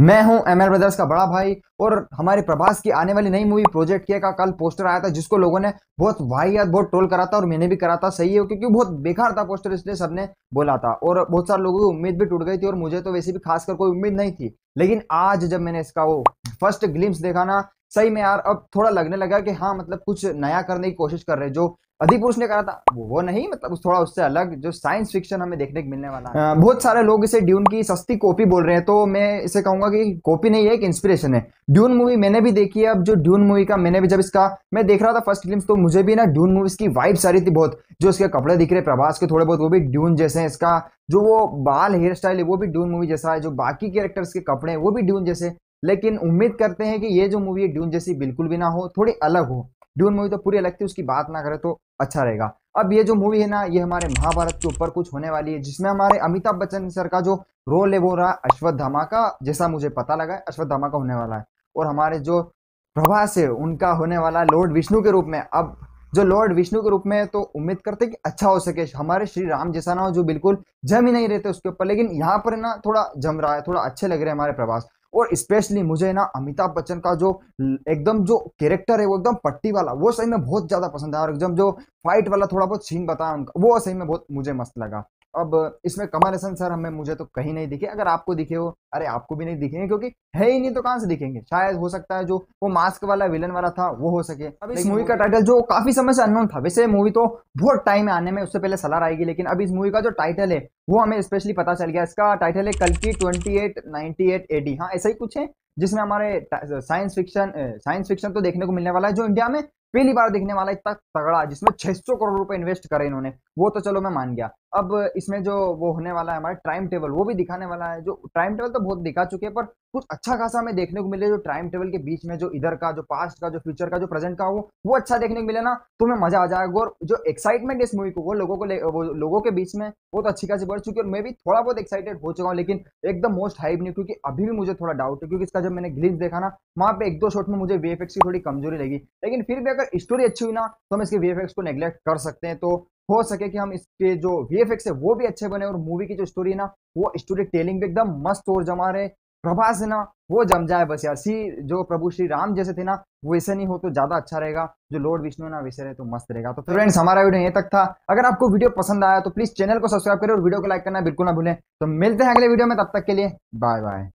मैं हूं M L brothers का बड़ा भाई और हमारे प्रभास की आने वाली नई मूवी प्रोजेक्ट के का कल पोस्टर आया था जिसको लोगों ने बहुत याद बहुत ट्रोल करा था और मैंने भी करा था सही है क्योंकि बहुत बेकार था पोस्टर इसलिए सबने बोला था और बहुत सारे लोगों की उम्मीद भी टूट गई थी और मुझे तो वैसे भी खासकर कोई उम्मीद नहीं थी लेकिन आज जब मैंने इसका वो फर्स्ट ग्लिम्स देखा ना सही में यार अब थोड़ा लगने लगा कि हाँ मतलब कुछ नया करने की कोशिश कर रहे हैं जो अधिपुरुष ने कहा था वो नहीं मतलब थोड़ा उससे अलग जो साइंस फिक्शन हमें देखने को मिलने वाला है हाँ। बहुत सारे लोग इसे ड्यून की सस्ती कॉपी बोल रहे हैं तो मैं इसे कहूंगा कि कॉपी नहीं है एक इंस्पिरेशन है ड्यून मूवी मैंने भी देखी है अब जो ड्यून मूवी का मैंने भी जब इसका मैं देख रहा था फर्स्ट फिल्म तो मुझे भी ना ड्यून मूवीज की वाइब्स आ रही थी बहुत जो इसके कपड़े दिख रहे प्रभास के थोड़े बहुत वो भी ड्यून जैसे इसका जो वो बाल हेयर स्टाइल है वो भी ड्यून मूवी जैसा है जो बाकी कैरेक्टर्स के कपड़े हैं वो भी ड्यून जैसे लेकिन उम्मीद करते हैं कि ये जो मूवी है ड्यून जैसी बिल्कुल भी ना हो थोड़ी अलग हो ड्यून मूवी तो पूरी अलग थी उसकी बात ना करें तो अच्छा रहेगा अब ये जो मूवी है ना ये हमारे महाभारत के ऊपर कुछ होने वाली है जिसमें हमारे अमिताभ बच्चन सर का जो रोल है वो रहा अश्वत्थामा का जैसा मुझे पता लगा है अश्वत्थामा का होने वाला है और हमारे जो प्रभास है उनका होने वाला है लॉर्ड विष्णु के रूप में अब जो लॉर्ड विष्णु के रूप में है तो उम्मीद करते कि अच्छा हो सके हमारे श्री राम जैसा ना हो जो बिल्कुल जम ही नहीं रहते उसके ऊपर लेकिन यहाँ पर ना थोड़ा जम रहा है थोड़ा अच्छे लग रहे हैं हमारे प्रभास और स्पेशली मुझे ना अमिताभ बच्चन का जो एकदम जो कैरेक्टर है वो एकदम पट्टी वाला वो सही में बहुत ज़्यादा पसंद आया और एकदम जो फाइट वाला थोड़ा बहुत सीन बताया उनका वो सही में बहुत मुझे मस्त लगा अब इसमें कमर सर हमें मुझे तो कहीं नहीं दिखे अगर आपको दिखे हो अरे आपको भी नहीं दिखेंगे क्योंकि है ही नहीं तो कहां से दिखेंगे शायद हो सकता है जो वो मास्क वाला विलन वाला था वो हो सके अब इस मूवी का टाइटल जो काफी समय से अननोन था वैसे मूवी तो बहुत टाइम है आने में उससे पहले सलाह आएगी लेकिन अब इस मूवी का जो टाइटल है वो हमें स्पेशली पता चल गया इसका टाइटल है कल की twenty eight ninety eight AD हाँ ऐसा ही कुछ है जिसमें हमारे साइंस फिक्शन साइंस फिक्शन तो देखने को मिलने वाला है जो इंडिया में पहली बार देखने वाला इतना तगड़ा जिसमें 600 करोड़ रुपए इन्वेस्ट करे इन्होंने वो तो चलो मैं मान गया अब इसमें जो वो होने वाला है हमारा टाइम टेबल वो भी दिखाने वाला है जो टाइम टेबल तो बहुत दिखा चुके हैं पर कुछ अच्छा खासा हमें देखने को मिले जो टाइम टेबल के बीच में जो इधर का जो पास्ट का जो फ्यूचर का जो प्रेजेंट का वो वो अच्छा देखने को मिले ना तो हमें मजा आ जाएगा और जो एक्साइटमेंट इस मूवी को वो लोगों को वो लोगों के बीच में वो तो अच्छी खासी बढ़ चुकी है और मैं भी थोड़ा बहुत एक्साइटेड हो चुका हूँ लेकिन एकदम मोस्ट हाइप नहीं क्योंकि अभी भी मुझे थोड़ा डाउट है क्योंकि इसका जब मैंने ग्लिच देखा ना वहाँ पे एक दो शॉट में मुझे वी की थोड़ी कमजोरी लगी लेकिन फिर भी अगर स्टोरी अच्छी हुई ना तो हम इसके वी को नेग्लेक्ट कर सकते हैं तो हो सके कि हम इसके जो वी है वो भी अच्छे बने और मूवी की जो स्टोरी है ना वो स्टोरी टेलिंग भी एकदम मस्त और जमा रहे प्रभास ना वो जम जाए बस यार सी जो प्रभु श्री राम जैसे थे ना वैसे नहीं हो तो ज्यादा अच्छा रहेगा जो लॉर्ड विष्णु ना वैसे रहे तो मस्त रहेगा तो फ्रेंड्स हमारा वीडियो यहीं तक था अगर आपको वीडियो पसंद आया तो प्लीज चैनल को सब्सक्राइब करें और वीडियो को लाइक करना बिल्कुल ना भूलें तो मिलते हैं अगले वीडियो में तब तक के लिए बाय बाय